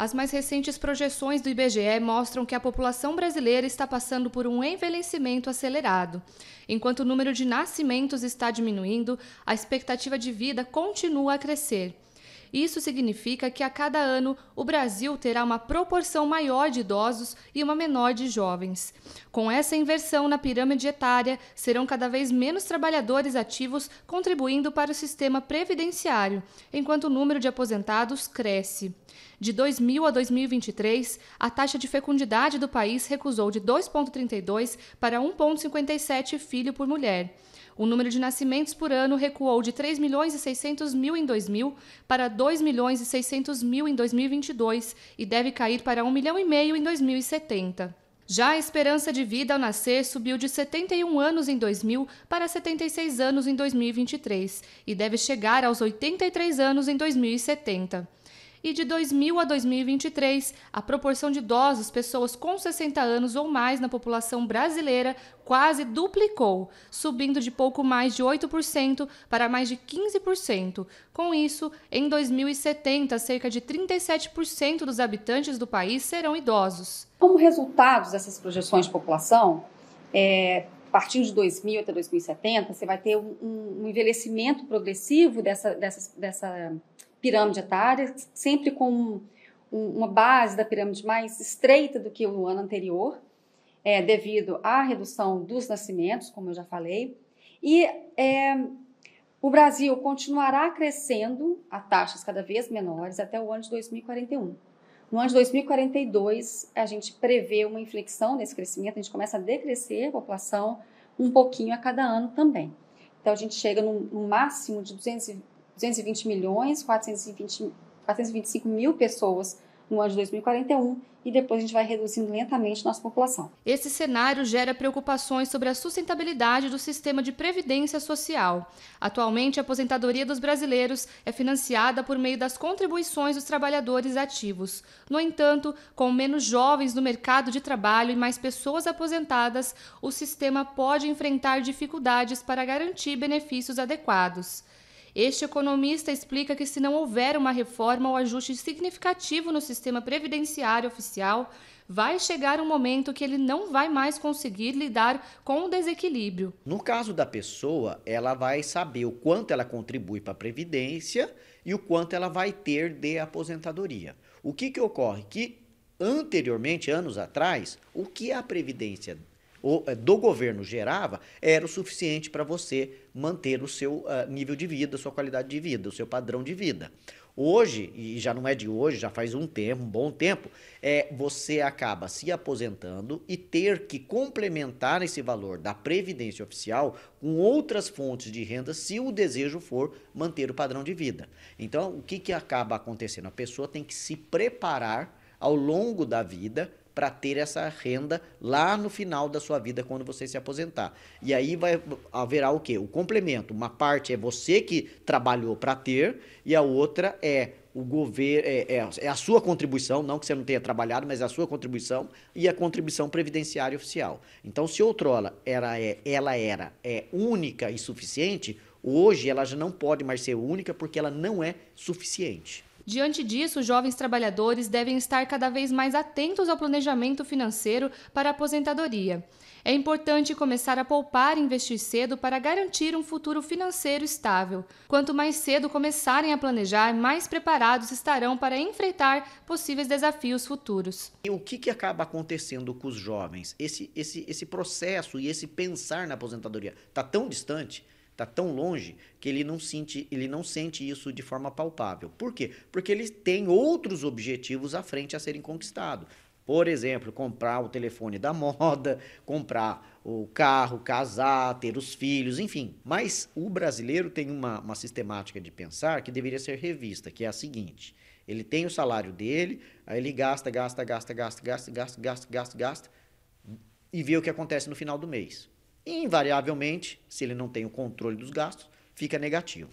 As mais recentes projeções do IBGE mostram que a população brasileira está passando por um envelhecimento acelerado. Enquanto o número de nascimentos está diminuindo, a expectativa de vida continua a crescer. Isso significa que a cada ano o Brasil terá uma proporção maior de idosos e uma menor de jovens. Com essa inversão na pirâmide etária, serão cada vez menos trabalhadores ativos contribuindo para o sistema previdenciário, enquanto o número de aposentados cresce. De 2000 a 2023, a taxa de fecundidade do país recusou de 2,32 para 1,57 filho por mulher. O número de nascimentos por ano recuou de 3 milhões e 600 mil em 2000 para 2 milhões e 600 mil em 2022 e deve cair para 1 milhão e meio em 2070. Já a esperança de vida ao nascer subiu de 71 anos em 2000 para 76 anos em 2023 e deve chegar aos 83 anos em 2070. E de 2000 a 2023, a proporção de idosos, pessoas com 60 anos ou mais na população brasileira, quase duplicou, subindo de pouco mais de 8% para mais de 15%. Com isso, em 2070, cerca de 37% dos habitantes do país serão idosos. Como resultado dessas projeções de população, é, partindo de 2000 até 2070, você vai ter um, um envelhecimento progressivo dessa, dessa, dessa pirâmide etária, sempre com uma base da pirâmide mais estreita do que o ano anterior, é, devido à redução dos nascimentos, como eu já falei. E é, o Brasil continuará crescendo a taxas cada vez menores até o ano de 2041. No ano de 2042, a gente prevê uma inflexão nesse crescimento, a gente começa a decrescer a população um pouquinho a cada ano também. Então, a gente chega no máximo de 200, 220 milhões, 420, 425 mil pessoas no ano de 2041 e depois a gente vai reduzindo lentamente nossa população. Esse cenário gera preocupações sobre a sustentabilidade do sistema de previdência social. Atualmente, a aposentadoria dos brasileiros é financiada por meio das contribuições dos trabalhadores ativos. No entanto, com menos jovens no mercado de trabalho e mais pessoas aposentadas, o sistema pode enfrentar dificuldades para garantir benefícios adequados. Este economista explica que, se não houver uma reforma ou ajuste significativo no sistema previdenciário oficial, vai chegar um momento que ele não vai mais conseguir lidar com o desequilíbrio. No caso da pessoa, ela vai saber o quanto ela contribui para a Previdência e o quanto ela vai ter de aposentadoria. O que, que ocorre? Que anteriormente, anos atrás, o que a Previdência eh, do governo gerava era o suficiente para você manter o seu eh, nível de vida, sua qualidade de vida, o seu padrão de vida. Hoje, e já não é de hoje, já faz um tempo, um bom tempo, é, você acaba se aposentando e ter que complementar esse valor da previdência oficial com outras fontes de renda, se o desejo for manter o padrão de vida. Então, o que, que acaba acontecendo? A pessoa tem que se preparar ao longo da vida para ter essa renda lá no final da sua vida quando você se aposentar. E aí vai haverá o quê? O complemento. Uma parte é você que trabalhou para ter e a outra é o governo é, é, é, a sua contribuição, não que você não tenha trabalhado, mas é a sua contribuição e a contribuição previdenciária oficial. Então, se outrora era, é, ela era é única e suficiente, hoje ela já não pode mais ser única porque ela não é suficiente. Diante disso, jovens trabalhadores devem estar cada vez mais atentos ao planejamento financeiro para a aposentadoria. É importante começar a poupar e investir cedo para garantir um futuro financeiro estável. Quanto mais cedo começarem a planejar, mais preparados estarão para enfrentar possíveis desafios futuros. E o que, que acaba acontecendo com os jovens? Esse, esse, esse processo e esse pensar na aposentadoria está tão distante está tão longe que ele não, sente, ele não sente isso de forma palpável. Por quê? Porque ele tem outros objetivos à frente a serem conquistados. Por exemplo, comprar o telefone da moda, comprar o carro, casar, ter os filhos, enfim. Mas o brasileiro tem uma, uma sistemática de pensar que deveria ser revista, que é a seguinte: ele tem o salário dele, aí ele gasta, gasta, gasta, gasta, gasta, gasta, gasta, gasta, gasta, gasta e vê o que acontece no final do mês. E, invariavelmente, se ele não tem o controle dos gastos, fica negativo.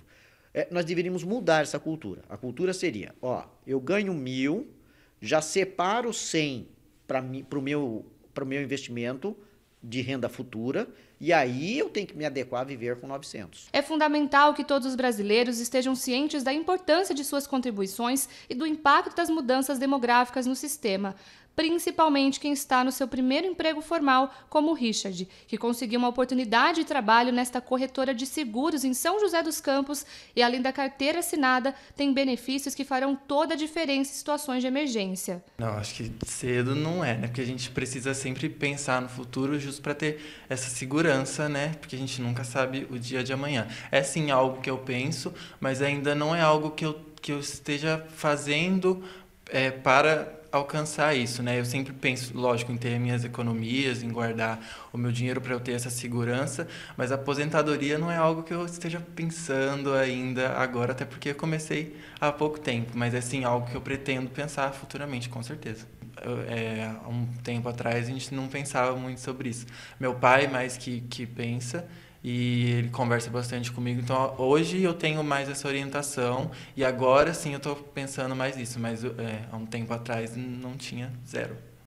É, nós deveríamos mudar essa cultura. A cultura seria: ó, eu ganho mil, já separo 100 para o meu, meu investimento de renda futura, e aí eu tenho que me adequar a viver com 900. É fundamental que todos os brasileiros estejam cientes da importância de suas contribuições e do impacto das mudanças demográficas no sistema principalmente quem está no seu primeiro emprego formal, como o Richard, que conseguiu uma oportunidade de trabalho nesta corretora de seguros em São José dos Campos e, além da carteira assinada, tem benefícios que farão toda a diferença em situações de emergência. Não, acho que cedo não é, né? Porque a gente precisa sempre pensar no futuro justo para ter essa segurança, né? Porque a gente nunca sabe o dia de amanhã. É sim algo que eu penso, mas ainda não é algo que eu que eu esteja fazendo é, para alcançar isso, né? Eu sempre penso, lógico, em ter minhas economias, em guardar o meu dinheiro para eu ter essa segurança, mas a aposentadoria não é algo que eu esteja pensando ainda agora, até porque eu comecei há pouco tempo, mas é sim algo que eu pretendo pensar futuramente, com certeza. é, há um tempo atrás a gente não pensava muito sobre isso. Meu pai mais que, que pensa e ele conversa bastante comigo. Então, hoje eu tenho mais essa orientação e agora sim eu estou pensando mais nisso, mas é, há um tempo atrás não tinha zero.